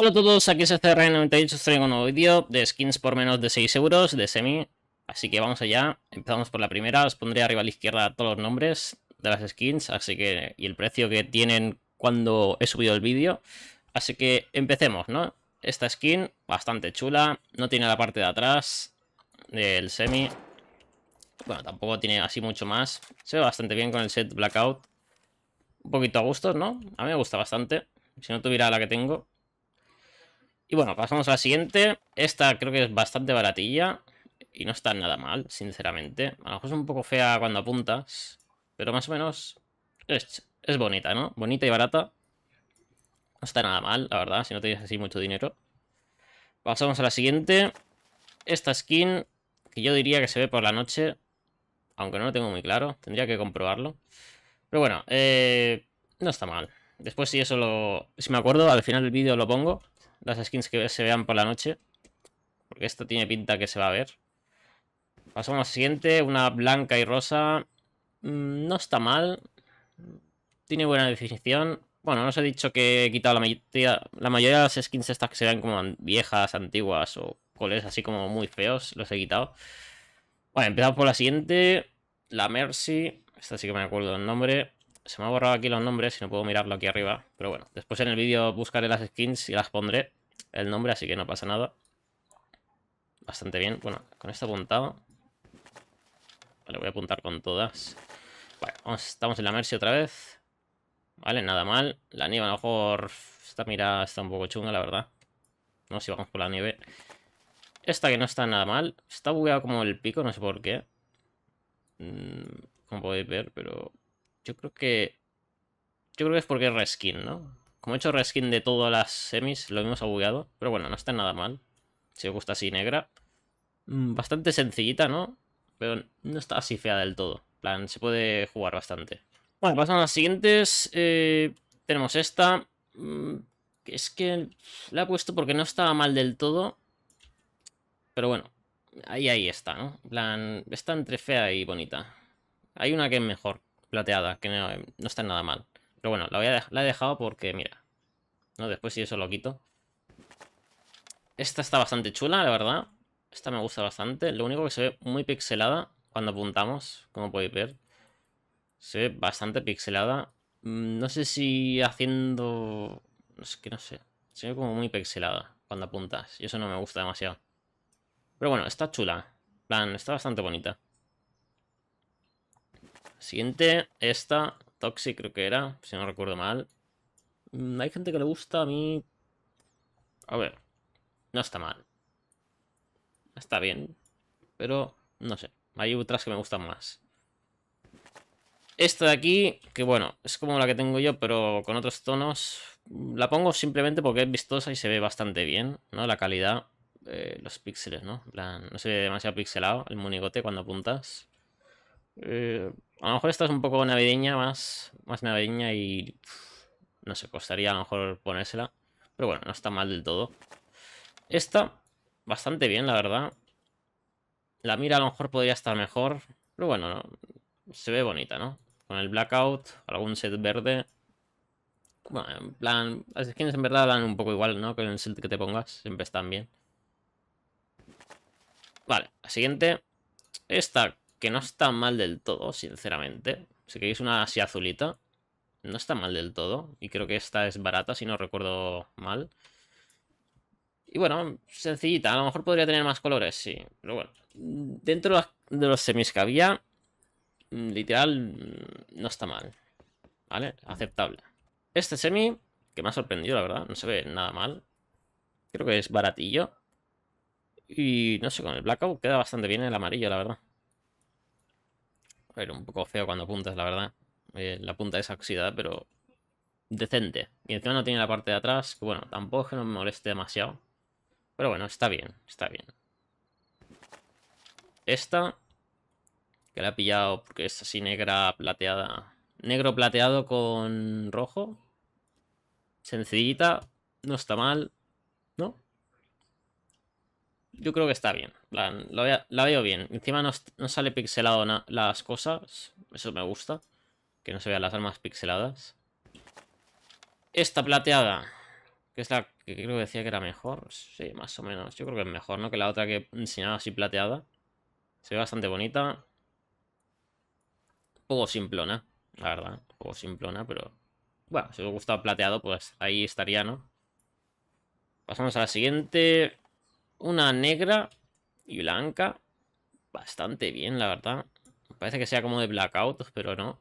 Hola a todos, aquí es CR98, os traigo un nuevo vídeo de skins por menos de 6 euros de semi, así que vamos allá, empezamos por la primera, os pondré arriba a la izquierda todos los nombres de las skins, así que, y el precio que tienen cuando he subido el vídeo, así que empecemos, ¿no? Esta skin, bastante chula, no tiene la parte de atrás del semi, bueno, tampoco tiene así mucho más, se ve bastante bien con el set blackout, un poquito a gusto, ¿no? A mí me gusta bastante, si no tuviera la que tengo, y bueno, pasamos a la siguiente. Esta creo que es bastante baratilla y no está nada mal, sinceramente. A lo mejor es un poco fea cuando apuntas, pero más o menos es, bonita, ¿no? Bonita y barata. No está nada mal, la verdad, si no tienes así mucho dinero. Pasamos a la siguiente. Esta skin, que yo diría que se ve por la noche, aunque no lo tengo muy claro, tendría que comprobarlo. Pero bueno, eh, no está mal. Después si eso lo... Si me acuerdo, al final del vídeo lo pongo las skins que se vean por la noche. Porque esto tiene pinta que se va a ver. Pasamos a la siguiente, una blanca y rosa. Mm, no está mal. Tiene buena definición. Bueno, no os he dicho que he quitado la mayoría, la mayoría de las skins estas que se como viejas, antiguas o coles así como muy feos. Los he quitado. Bueno, empezamos por la siguiente. La Mercy. Esta sí que me acuerdo el nombre se me ha borrado aquí los nombres y no puedo mirarlo aquí arriba. Pero bueno, después en el vídeo buscaré las skins y las pondré el nombre, así que no pasa nada. Bastante bien. Bueno, con esto apuntado. Vale, voy a apuntar con todas. Vale, estamos en la Mercy otra vez. Vale, nada mal. La nieve a lo mejor... Esta mira está un poco chunga, la verdad. No sé si vamos por la nieve. Esta que no está nada mal. Está bugueado como el pico, no sé por qué. Mm, como podéis ver, pero yo creo que... Yo creo que es porque es reskin, ¿no? Como he hecho reskin de todas las semis, lo hemos abugueado Pero bueno, no está nada mal. Si os gusta así negra. Mm, bastante sencillita, ¿no? Pero no está así fea del todo. plan, se puede jugar bastante. Bueno, pasamos a las siguientes. Eh, tenemos esta. Mm, es que la he puesto porque no estaba mal del todo. Pero bueno, ahí, ahí está, ¿no? plan, está entre fea y bonita. Hay una que es mejor, plateada, que no, está nada mal. Pero bueno, la, voy a la he dejado porque, mira, ¿no? después si eso lo quito. Esta está bastante chula, la verdad. Esta me gusta bastante. Lo único que se ve muy pixelada cuando apuntamos, como podéis ver. Se ve bastante pixelada. Mm, no sé si haciendo... Es que no sé. Se ve como muy pixelada cuando apuntas. Y eso no me gusta demasiado. Pero bueno, está chula. plan, está bastante bonita. Siguiente, esta. Toxic creo que era, si no recuerdo mal. Mm, hay gente que le gusta, a mí... A ver, no está mal. Está bien, pero no sé. Hay otras que me gustan más. Esta de aquí, que bueno, es como la que tengo yo, pero con otros tonos. La pongo simplemente porque es vistosa y se ve bastante bien, ¿no? La calidad, eh, los píxeles, ¿no? En no se ve demasiado pixelado el monigote cuando apuntas. Eh, a lo mejor esta es un poco navideña, más, más navideña y... No sé, costaría a lo mejor ponérsela. Pero bueno, no está mal del todo. Esta, bastante bien, la verdad. La mira a lo mejor podría estar mejor. Pero bueno, se ve bonita, ¿no? Con el blackout, algún set verde. Bueno, en plan... Las skins en verdad dan un poco igual, ¿no? Con el set que te pongas. Siempre están bien. Vale, la siguiente. Esta que no está mal del todo, sinceramente. Si queréis una así azulita, no está mal del todo. Y creo que esta es barata, si no recuerdo mal. Y bueno, sencillita. A lo mejor podría tener más colores, sí. Pero bueno, dentro de los semis que había, mm, literal, mm, no está mal. ¿Vale? Aceptable. Este semi, que me ha sorprendido, la verdad. No se ve nada mal. Creo que es baratillo. Y no sé, con el blackout queda bastante bien el amarillo, la verdad. Pero un poco feo cuando apuntas, la verdad. Eh, la punta es oxidada, pero decente. Y encima no tiene la parte de atrás, que bueno, tampoco es que no me moleste demasiado. Pero bueno, está bien, está bien. Esta, que la he pillado porque es así negra plateada. Negro plateado con rojo. Sencillita, no está mal, ¿no? yo creo que está bien. la, veo bien. Encima no, sale pixelado las cosas. Eso me gusta. Que no se vean las armas pixeladas. Esta plateada. Que es la que creo que decía que era mejor. Sí, más o menos. Yo creo que es mejor, ¿no? Que la otra que enseñaba así plateada. Se ve bastante bonita. Un poco simplona, la verdad. Un poco simplona, pero... Bueno, si hubiera gustado plateado, pues ahí estaría, ¿no? Pasamos a la siguiente. Una negra y blanca. Bastante bien, la verdad. Parece que sea como de blackout, pero no.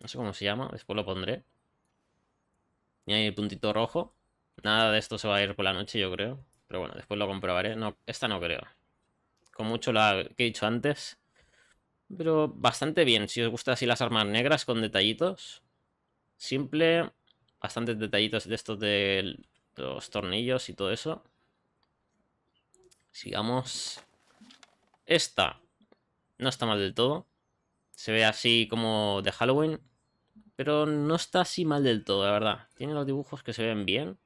No sé cómo se llama, después lo pondré. Y hay el puntito rojo. Nada de esto se va a ir por la noche, yo creo. Pero bueno, después lo comprobaré. No, esta no creo. Con mucho la que he dicho antes. Pero bastante bien. Si os gusta así las armas negras con detallitos. Simple. Bastantes detallitos de estos de los tornillos y todo eso. Sigamos. Esta. No está mal del todo. Se ve así como de Halloween. Pero no está así mal del todo, la verdad. Tiene los dibujos que se ven bien.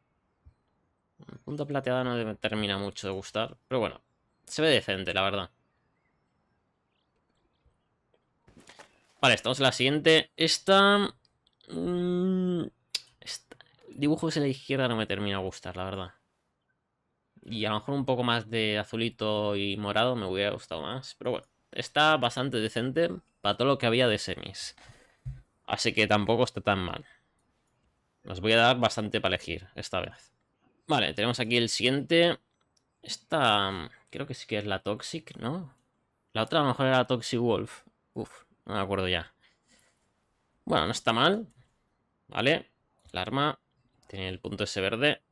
Punta plateada no me termina mucho de gustar. Pero bueno, se ve decente, la verdad. Vale, estamos en la siguiente. Esta... Mm, dibujo es la izquierda no me termina de gustar, la verdad. Y a lo mejor un poco más de azulito y morado me hubiera gustado más. Pero bueno, está bastante decente para todo lo que había de semis. Así que tampoco está tan mal. Nos voy a dar bastante para elegir esta vez. Vale, tenemos aquí el siguiente. Esta creo que sí que es la Toxic, ¿no? La otra a lo mejor era la Toxic Wolf. Uf, no me acuerdo ya. Bueno, no está mal. Vale, el arma tiene el punto ese verde.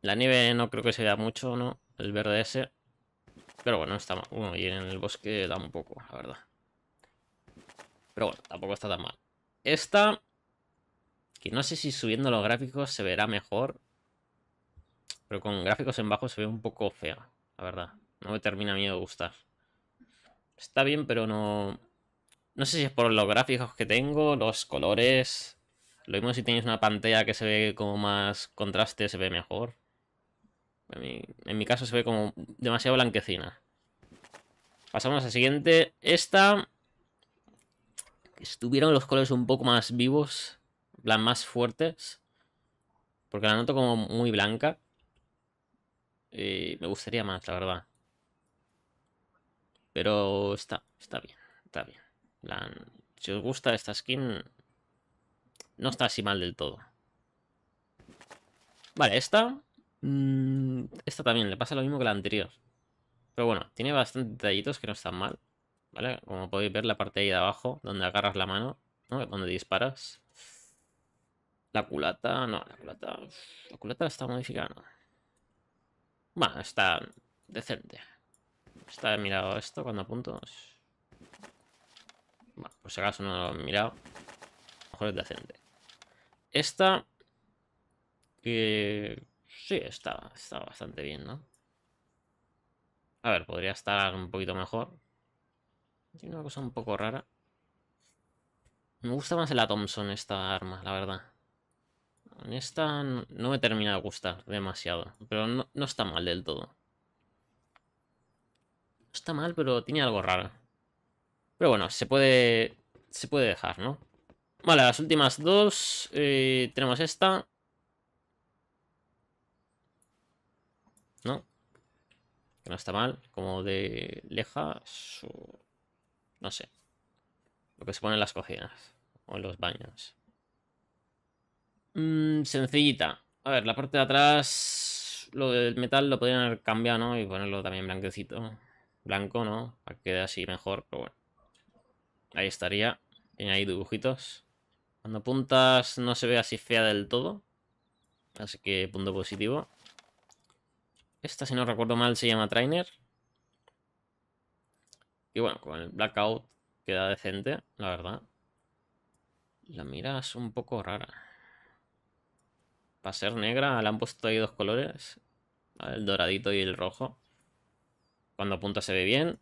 La nieve no creo que se vea mucho, ¿no? El verde ese. Pero bueno, está mal. Bueno, y en el bosque da un poco, la verdad. Pero bueno, tampoco está tan mal. Esta, que no sé si subiendo los gráficos se verá mejor. Pero con gráficos en bajo se ve un poco fea, la verdad. No me termina a mí de gustar. Está bien, pero no... No sé si es por los gráficos que tengo, los colores... Lo mismo si tenéis una pantalla que se ve como más contraste, se ve mejor. En mi, caso se ve como demasiado blanquecina. Pasamos a la siguiente. Esta. Estuvieron los colores un poco más vivos. plan, más fuertes. Porque la noto como muy blanca. me gustaría más, la verdad. Pero está, está bien, está bien. si os gusta esta skin, no está así mal del todo. Vale, esta Mm, esta también le pasa lo mismo que la anterior. Pero bueno, tiene bastantes detallitos que no están mal. ¿Vale? Como podéis ver, la parte ahí de abajo, donde agarras la mano, ¿no? Donde disparas. La culata, no, la culata. La culata está modificada, Bueno, está decente. Está mirado esto cuando apunto. Bueno, por si acaso no lo he mirado. Mejor es decente. Esta. Que Sí, está, bastante bien, ¿no? A ver, podría estar un poquito mejor. Tiene una cosa un poco rara. Me gusta más la Thompson esta arma, la verdad. En esta no me termina de gustar demasiado. Pero no, está mal del todo. está mal, pero tiene algo raro. Pero bueno, se puede... Se puede dejar, ¿no? Vale, las últimas dos. Eh, tenemos esta. no está mal. Como de lejas No sé. Lo que se pone en las cocinas. O en los baños. Mm, sencillita. A ver, la parte de atrás. Lo del metal lo podrían haber cambiado, ¿no? Y ponerlo también blanquecito. Blanco, ¿no? Para que quede así mejor. Pero bueno. Ahí estaría. ahí dibujitos. Cuando puntas no se ve así fea del todo. Así que punto positivo. Esta, si no recuerdo mal, se llama Trainer. Y bueno, con el Blackout queda decente, la verdad. La mira es un poco rara. Para ser negra le han puesto ahí dos colores. El doradito y el rojo. Cuando apunta se ve bien.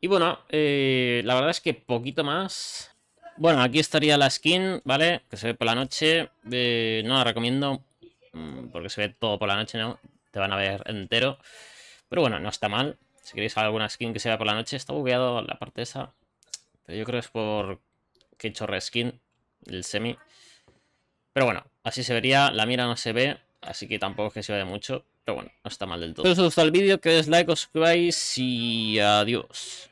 Y bueno, eh, la verdad es que poquito más. Bueno, aquí estaría la skin, ¿vale? Que se ve por la noche. Eh, no la recomiendo. Mm, porque se ve todo por la noche, ¿no? te van a ver entero. Pero bueno, no está mal. Si queréis alguna skin que se vea por la noche, está bugueado la parte esa. Pero yo creo que es por que he hecho el semi. Pero bueno, así se vería. La mira no se ve, así que tampoco es que se vea de mucho. Pero bueno, no está mal del todo. Si os gusta el vídeo, que os like, os suscribáis y adiós.